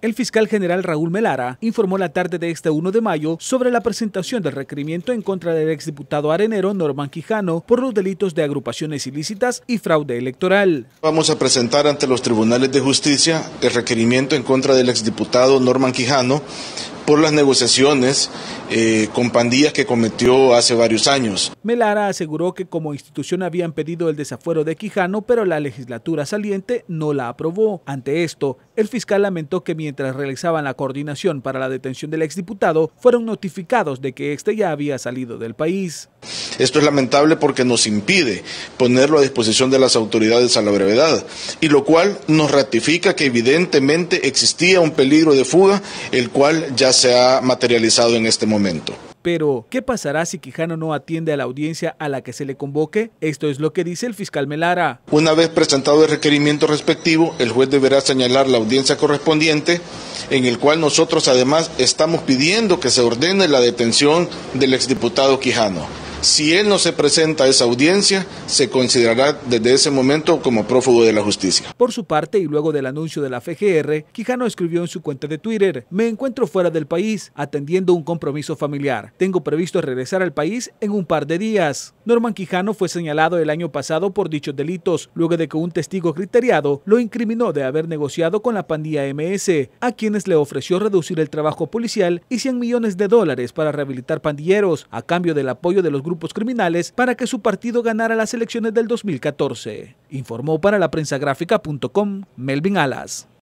El fiscal general Raúl Melara informó la tarde de este 1 de mayo sobre la presentación del requerimiento en contra del exdiputado arenero Norman Quijano por los delitos de agrupaciones ilícitas y fraude electoral. Vamos a presentar ante los tribunales de justicia el requerimiento en contra del exdiputado Norman Quijano por las negociaciones eh, con pandillas que cometió hace varios años. Melara aseguró que como institución habían pedido el desafuero de Quijano, pero la legislatura saliente no la aprobó. Ante esto, el fiscal lamentó que mientras realizaban la coordinación para la detención del exdiputado, fueron notificados de que este ya había salido del país. Esto es lamentable porque nos impide ponerlo a disposición de las autoridades a la brevedad, y lo cual nos ratifica que evidentemente existía un peligro de fuga, el cual ya se ha materializado en este momento. Pero, ¿qué pasará si Quijano no atiende a la audiencia a la que se le convoque? Esto es lo que dice el fiscal Melara. Una vez presentado el requerimiento respectivo, el juez deberá señalar la audiencia correspondiente, en el cual nosotros además estamos pidiendo que se ordene la detención del exdiputado Quijano. Si él no se presenta a esa audiencia, se considerará desde ese momento como prófugo de la justicia. Por su parte, y luego del anuncio de la FGR, Quijano escribió en su cuenta de Twitter, me encuentro fuera del país atendiendo un compromiso familiar. Tengo previsto regresar al país en un par de días. Norman Quijano fue señalado el año pasado por dichos delitos, luego de que un testigo criteriado lo incriminó de haber negociado con la pandilla MS, a quienes le ofreció reducir el trabajo policial y 100 millones de dólares para rehabilitar pandilleros a cambio del apoyo de los grupos criminales para que su partido ganara las elecciones del 2014. Informó para la prensa gráfica.com Melvin Alas.